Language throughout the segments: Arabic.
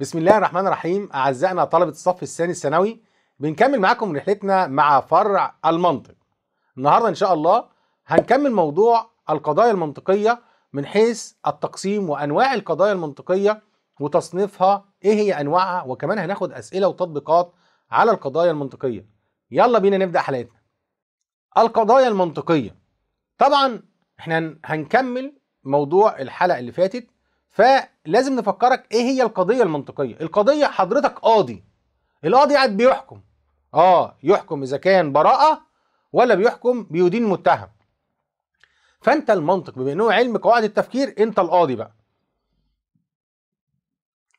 بسم الله الرحمن الرحيم أعزائنا طلبة الصف الثاني الثانوي بنكمل معاكم رحلتنا مع فرع المنطق النهاردة إن شاء الله هنكمل موضوع القضايا المنطقية من حيث التقسيم وأنواع القضايا المنطقية وتصنيفها إيه هي أنواعها وكمان هناخد أسئلة وتطبيقات على القضايا المنطقية يلا بينا نبدأ حلقتنا القضايا المنطقية طبعا احنا هنكمل موضوع الحلقة اللي فاتت فلازم نفكرك ايه هي القضيه المنطقيه القضيه حضرتك قاضي القاضي قاعد بيحكم اه يحكم اذا كان براءه ولا بيحكم بيدين متهم فانت المنطق بما انه علم قواعد التفكير انت القاضي بقى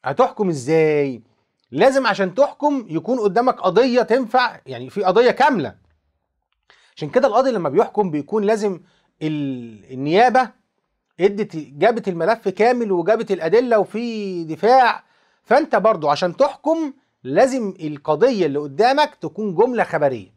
هتحكم ازاي لازم عشان تحكم يكون قدامك قضيه تنفع يعني في قضيه كامله عشان كده القاضي لما بيحكم بيكون لازم النيابه ادت جابت الملف كامل وجابت الادله وفي دفاع فانت برضو عشان تحكم لازم القضيه اللي قدامك تكون جمله خبريه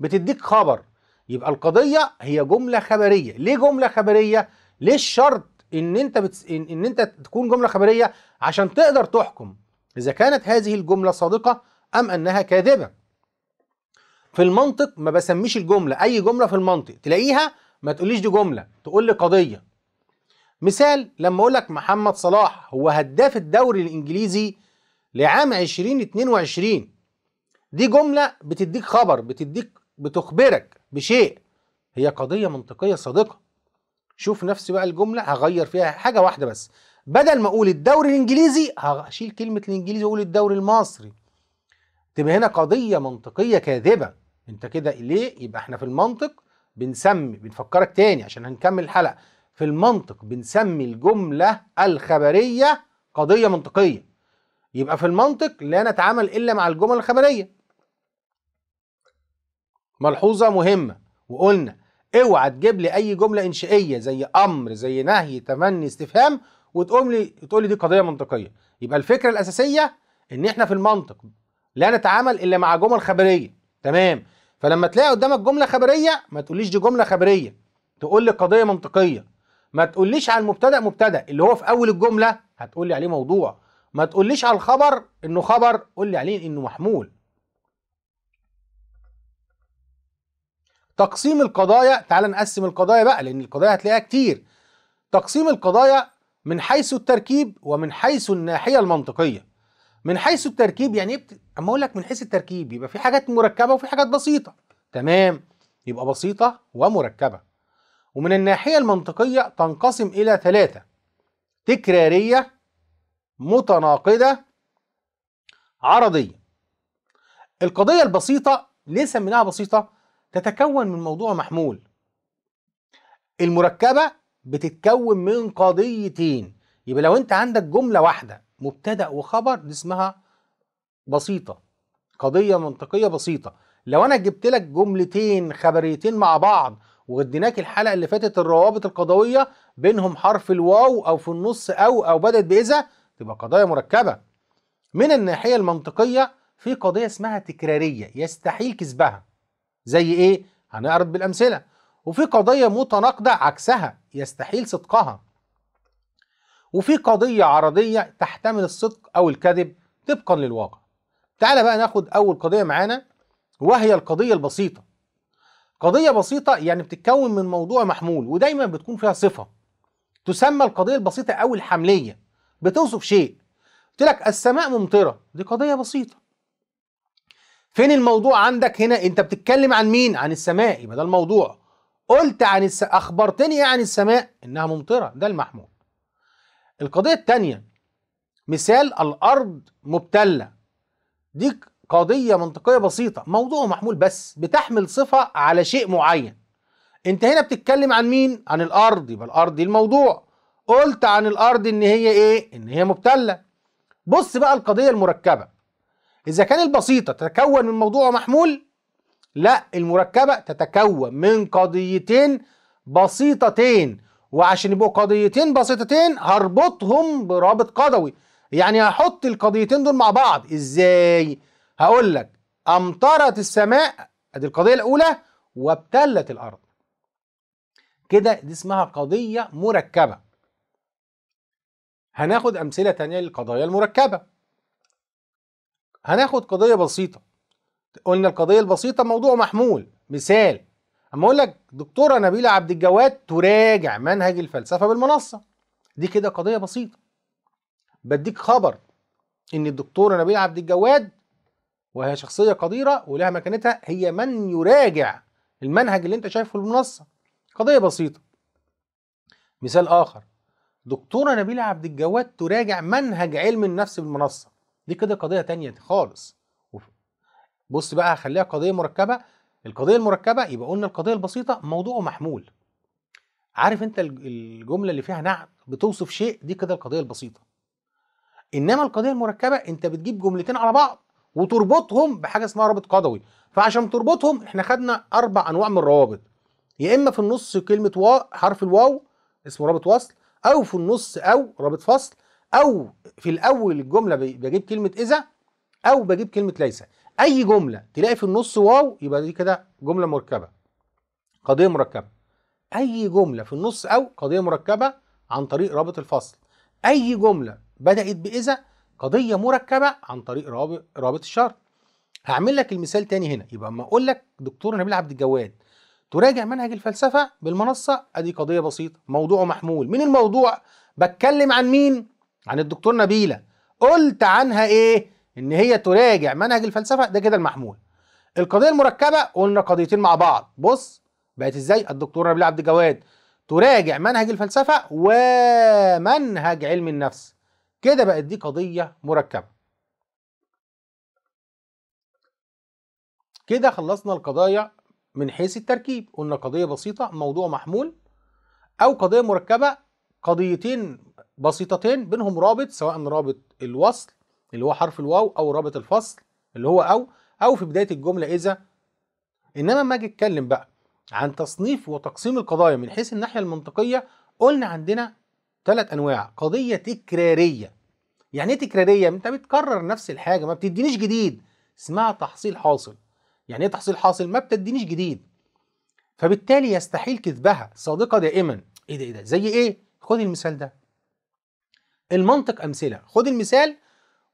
بتديك خبر يبقى القضيه هي جمله خبريه ليه جمله خبريه ليه الشرط ان انت بتس... إن... ان انت تكون جمله خبريه عشان تقدر تحكم اذا كانت هذه الجمله صادقه ام انها كاذبه في المنطق ما بسميش الجمله اي جمله في المنطق تلاقيها ما تقوليش دي جمله تقول لي قضيه مثال لما اقول لك محمد صلاح هو هداف الدوري الانجليزي لعام 2022 دي جمله بتديك خبر بتديك بتخبرك بشيء هي قضيه منطقيه صادقه شوف نفسي بقى الجمله هغير فيها حاجه واحده بس بدل ما اقول الدوري الانجليزي هشيل كلمه الانجليزي واقول الدوري المصري تبقى هنا قضيه منطقيه كاذبه انت كده ليه يبقى احنا في المنطق بنسمي بنفكرك تاني عشان هنكمل الحلقه في المنطق بنسمي الجملة الخبرية قضية منطقية يبقى في المنطق لا نتعامل إلا مع الجمل الخبرية ملحوظة مهمة وقلنا اوعى تجيب لي أي جملة إنشائية زي أمر زي نهي تمني استفهام وتقوم لي تقول لي دي قضية منطقية يبقى الفكرة الأساسية إن إحنا في المنطق لا نتعامل إلا مع جمل خبرية تمام فلما تلاقي قدامك جملة خبرية ما تقوليش دي جملة خبرية تقول لي قضية منطقية ما تقوليش على المبتدا مبتدا اللي هو في اول الجمله هتقولي عليه موضوع ما تقوليش على الخبر انه خبر قولي عليه انه محمول تقسيم القضايا تعال نقسم القضايا بقى لان القضايا هتلاقيها كتير تقسيم القضايا من حيث التركيب ومن حيث الناحيه المنطقيه من حيث التركيب يعني ايه بت... اما اقول لك من حيث التركيب يبقى في حاجات مركبه وفي حاجات بسيطه تمام يبقى بسيطه ومركبه ومن الناحية المنطقية تنقسم إلى ثلاثة تكرارية متناقضة عرضية القضية البسيطة ليه سميناها بسيطة؟ تتكون من موضوع محمول المركبة بتتكون من قضيتين يبقى لو انت عندك جملة واحدة مبتدأ وخبر دي اسمها بسيطة قضية منطقية بسيطة لو انا جبت لك جملتين خبريتين مع بعض وديناك الحلقه اللي فاتت الروابط القضويه بينهم حرف الواو او في النص او او بدات باذا تبقى قضايا مركبه من الناحيه المنطقيه في قضيه اسمها تكراريه يستحيل كسبها زي ايه هنعرض بالامثله وفي قضيه متناقضه عكسها يستحيل صدقها وفي قضيه عرضيه تحتمل الصدق او الكذب طبقا للواقع تعال بقى ناخد اول قضيه معانا وهي القضيه البسيطه قضية بسيطة يعني بتتكون من موضوع محمول ودايما بتكون فيها صفة تسمى القضية البسيطة أو الحملية بتوصف شيء قلت لك السماء ممطرة دي قضية بسيطة فين الموضوع عندك هنا انت بتتكلم عن مين عن السماء يبقى ده الموضوع قلت عن الس... اخبرتني عن السماء انها ممطرة ده المحمول القضية الثانية مثال الارض مبتلة دي قضية منطقية بسيطة موضوع محمول بس بتحمل صفة على شيء معين انت هنا بتتكلم عن مين عن الارض يبقى الارض دي الموضوع قلت عن الارض ان هي ايه ان هي مبتلة بص بقى القضية المركبة اذا كان البسيطة تتكون من موضوع محمول لا المركبة تتكون من قضيتين بسيطتين وعشان يبقوا قضيتين بسيطتين هربطهم برابط قدوي يعني هحط القضيتين دول مع بعض ازاي هقول لك امطرت السماء ادي القضيه الاولى وابتلت الارض كده دي اسمها قضيه مركبه هناخد امثله تانية للقضايا المركبه هناخد قضيه بسيطه قلنا القضيه البسيطه موضوع محمول مثال اما اقول لك دكتوره نبيله عبد الجواد تراجع منهج الفلسفه بالمنصه دي كده قضيه بسيطه بديك خبر ان الدكتوره نبيله عبد الجواد وهي شخصيه قديره ولها مكانتها هي من يراجع المنهج اللي انت شايفه في المنصه قضيه بسيطه مثال اخر دكتوره نبيله عبد الجواد تراجع منهج علم النفس بالمنصه دي كده قضيه تانية خالص بص بقى هخليها قضيه مركبه القضيه المركبه يبقى قلنا القضيه البسيطه موضوعه محمول عارف انت الجمله اللي فيها نعت بتوصف شيء دي كده القضيه البسيطه انما القضيه المركبه انت بتجيب جملتين على بعض وتربطهم بحاجه اسمها رابط قدوي فعشان تربطهم احنا خدنا اربع انواع من الروابط يا اما في النص كلمه وا حرف الواو اسمه رابط وصل او في النص او رابط فصل او في الاول الجمله بجيب كلمه اذا او بجيب كلمه ليس اي جمله تلاقي في النص واو يبقى دي كده جمله مركبه قضيه مركبه اي جمله في النص او قضيه مركبه عن طريق رابط الفصل اي جمله بدات باذا قضيه مركبه عن طريق رابط الشرط هعمل لك المثال تاني هنا يبقى اما اقول لك دكتور نبيل عبد الجواد تراجع منهج الفلسفه بالمنصه ادي قضيه بسيطه موضوعه محمول من الموضوع بتكلم عن مين عن الدكتور نبيله قلت عنها ايه ان هي تراجع منهج الفلسفه ده كده المحمول القضيه المركبه قلنا قضيتين مع بعض بص بقت ازاي الدكتور نبيل عبد الجواد تراجع منهج الفلسفه ومنهج علم النفس كده بقت دي قضية مركبة كده خلصنا القضايا من حيث التركيب قلنا قضية بسيطة موضوع محمول أو قضية مركبة قضيتين بسيطتين بينهم رابط سواء رابط الوصل اللي هو حرف الواو أو رابط الفصل اللي هو أو أو في بداية الجملة إذا إنما ما أجي أتكلم بقى عن تصنيف وتقسيم القضايا من حيث الناحية المنطقية قلنا عندنا ثلاث انواع قضيه تكراريه يعني ايه تكراريه انت بتكرر نفس الحاجه ما بتدينيش جديد اسمها تحصيل حاصل يعني ايه تحصيل حاصل ما بتدينيش جديد فبالتالي يستحيل كذبها صادقه دائما ايه ده ايه ده زي ايه خد المثال ده المنطق امثله خد المثال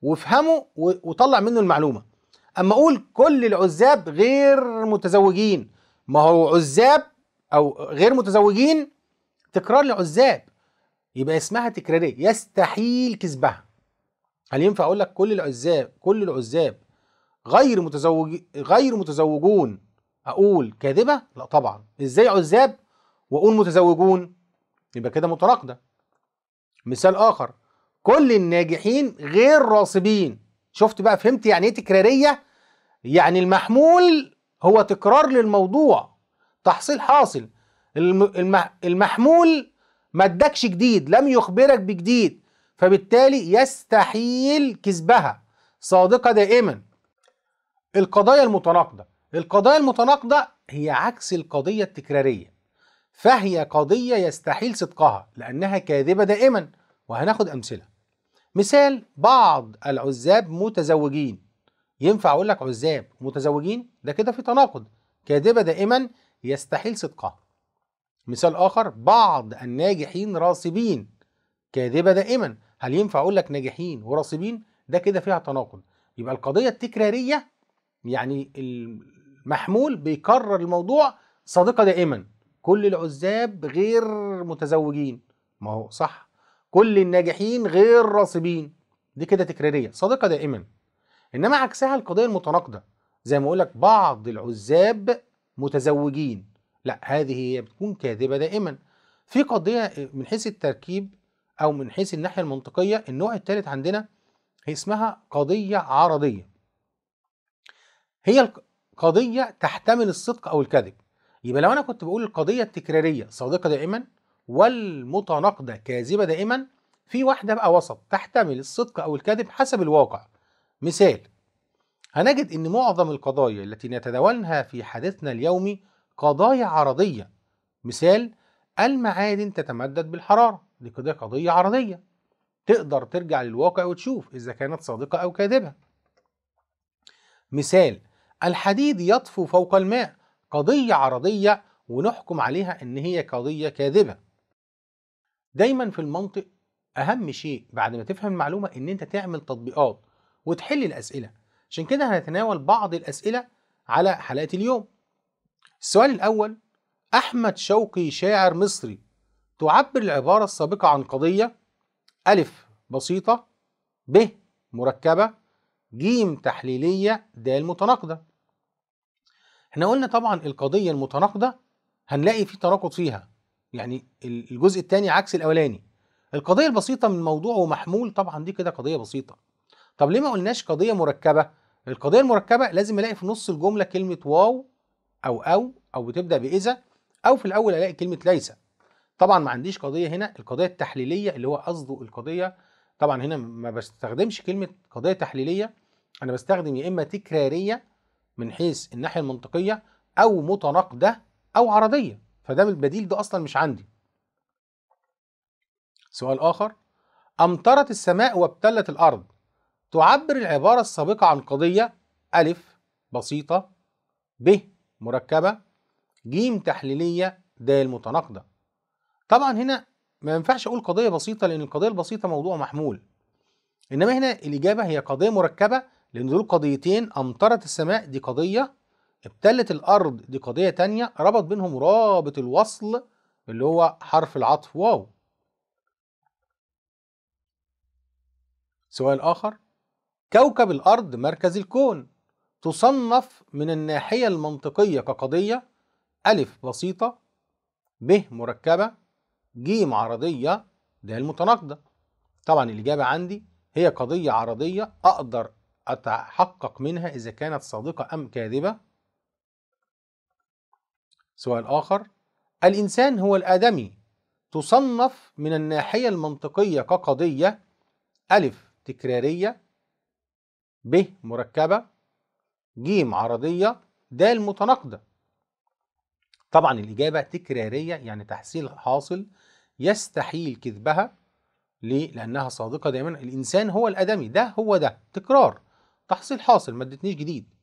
وافهمه وطلع منه المعلومه اما اقول كل العزاب غير متزوجين ما هو عزاب او غير متزوجين تكرار لعزاب يبقى اسمها تكراريه يستحيل كسبها هل ينفع اقول لك كل العزاب كل العزاب غير متزوج غير متزوجون اقول كاذبه لا طبعا ازاي عزاب واقول متزوجون يبقى كده متناقضه مثال اخر كل الناجحين غير راسبين شفت بقى فهمت يعني ايه تكراريه يعني المحمول هو تكرار للموضوع تحصيل حاصل المحمول ما ادكش جديد لم يخبرك بجديد فبالتالي يستحيل كذبها صادقة دائما القضايا المتناقضة القضايا المتناقضة هي عكس القضية التكرارية فهي قضية يستحيل صدقها لأنها كاذبة دائما وهناخد أمثلة مثال بعض العزاب متزوجين ينفع أقول لك عزاب متزوجين ده كده في تناقض كاذبة دائما يستحيل صدقها مثال آخر بعض الناجحين راسبين كاذبة دائما هل ينفع أقول لك ناجحين وراسبين ده كده فيها تناقض يبقى القضية التكرارية يعني المحمول بيكرر الموضوع صادقة دائما كل العزاب غير متزوجين ما هو صح كل الناجحين غير راسبين دي كده تكرارية صادقة دائما إنما عكسها القضية المتناقضة زي ما أقول لك بعض العزاب متزوجين لا هذه هي بتكون كاذبة دائما في قضية آه، من حيث التركيب أو من حيث الناحية المنطقية النوع الثالث عندنا هي اسمها قضية عرضية هي القضية تحتمل الصدق أو الكذب يبقى لو أنا كنت بقول القضية التكرارية صادقة دائما والمتناقضة كاذبة دائما في واحدة بقى وسط تحتمل الصدق أو الكذب حسب الواقع مثال هنجد أن معظم القضايا التي نتداولها في حديثنا اليومي قضايا عرضية مثال المعادن تتمدد بالحرارة دي قضية عرضية تقدر ترجع للواقع وتشوف إذا كانت صادقة أو كاذبة مثال الحديد يطفو فوق الماء قضية عرضية ونحكم عليها إن هي قضية كاذبة دايما في المنطق أهم شيء بعد ما تفهم المعلومة إن أنت تعمل تطبيقات وتحل الأسئلة عشان كده هنتناول بعض الأسئلة على حلقة اليوم السؤال الأول أحمد شوقي شاعر مصري تعبر العبارة السابقة عن قضية ألف بسيطة ب مركبة ج تحليلية د متناقضة احنا قلنا طبعا القضية المتناقضة هنلاقي في تناقض فيها يعني الجزء الثاني عكس الأولاني القضية البسيطة من موضوع ومحمول طبعا دي كده قضية بسيطة طب ليه ما قلناش قضية مركبة القضية المركبة لازم الاقي في نص الجملة كلمة واو او او او بتبدا باذا او في الاول الاقي كلمه ليس طبعا ما عنديش قضيه هنا القضيه التحليليه اللي هو قصده القضيه طبعا هنا ما بستخدمش كلمه قضيه تحليليه انا بستخدم يا اما تكراريه من حيث الناحيه المنطقيه او متناقضه او عرضيه فده البديل ده اصلا مش عندي سؤال اخر امطرت السماء وابتلت الارض تعبر العباره السابقه عن قضيه الف بسيطه ب مركبه ج تحليليه د متناقضه طبعا هنا ما ينفعش اقول قضيه بسيطه لان القضيه البسيطه موضوع محمول انما هنا الاجابه هي قضيه مركبه لان دول قضيتين امطرت السماء دي قضيه ابتلت الارض دي قضيه تانية ربط بينهم رابط الوصل اللي هو حرف العطف واو سؤال اخر كوكب الارض مركز الكون تصنف من الناحية المنطقية كقضية ألف بسيطة ب مركبة ج عرضية ده المتناقضة طبعا الإجابة عندي هي قضية عرضية أقدر أتحقق منها إذا كانت صادقة أم كاذبة سؤال آخر الإنسان هو الآدمي تصنف من الناحية المنطقية كقضية ألف تكرارية ب مركبة ج عرضية د متناقضة طبعا الإجابة تكرارية يعني تحصيل حاصل يستحيل كذبها ليه؟ لأنها صادقة دايما الإنسان هو الآدمي ده هو ده تكرار تحصيل حاصل ما ادتنيش جديد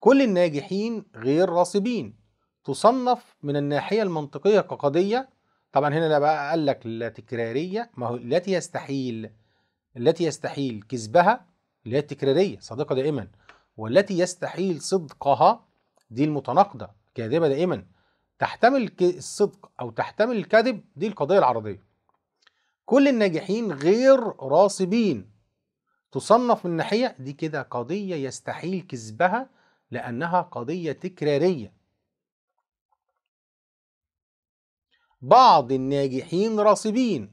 كل الناجحين غير راسبين تصنف من الناحية المنطقية كقضية طبعا هنا لا بقى قال لك لا تكرارية ما هو التي يستحيل التي يستحيل كذبها اللي هي التكراريه صادقه دائما والتي يستحيل صدقها دي المتناقضه كاذبه دائما تحتمل الصدق او تحتمل الكذب دي القضيه العرضيه كل الناجحين غير راسبين تصنف من ناحيه دي كده قضيه يستحيل كذبها لانها قضيه تكراريه بعض الناجحين راسبين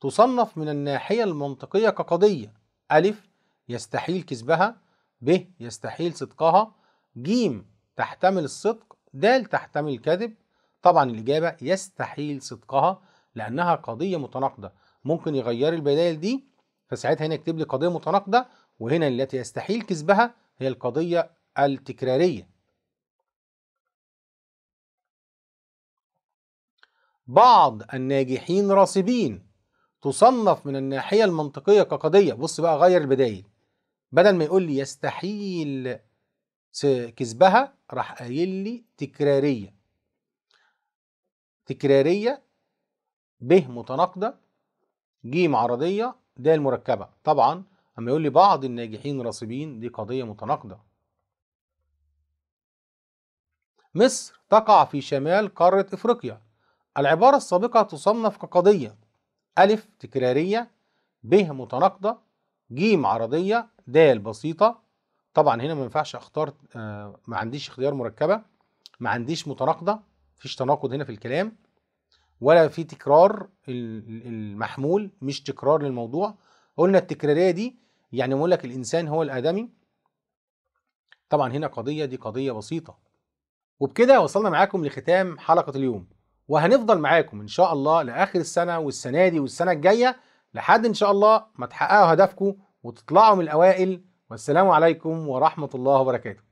تصنف من الناحيه المنطقيه كقضيه ألف يستحيل كذبها ب يستحيل صدقها ج تحتمل الصدق د تحتمل الكذب طبعا الإجابة يستحيل صدقها لأنها قضية متناقضة ممكن يغير البدائل دي فساعتها هنا يكتب لي قضية متناقضة وهنا التي يستحيل كذبها هي القضية التكرارية بعض الناجحين راسبين تصنف من الناحية المنطقية كقضية بص بقى غير البدائل بدل ما يقول لي يستحيل كسبها راح قايل لي تكرارية تكرارية ب متناقضة ج عرضية د مركبة طبعا اما يقول لي بعض الناجحين راسبين دي قضية متناقضة مصر تقع في شمال قارة افريقيا العبارة السابقة تصنف كقضية أ تكرارية ب متناقضة ج عرضيه د بسيطه طبعا هنا ما ينفعش اختار آه، ما عنديش اختيار مركبه ما عنديش متناقضه مفيش تناقض هنا في الكلام ولا في تكرار المحمول مش تكرار للموضوع قلنا التكراريه دي يعني بقول لك الانسان هو الادمي طبعا هنا قضيه دي قضيه بسيطه وبكده وصلنا معاكم لختام حلقه اليوم وهنفضل معاكم ان شاء الله لاخر السنه والسنه دي والسنه الجايه لحد ان شاء الله ما تحققوا هدفكم وتطلعوا من الاوائل والسلام عليكم ورحمه الله وبركاته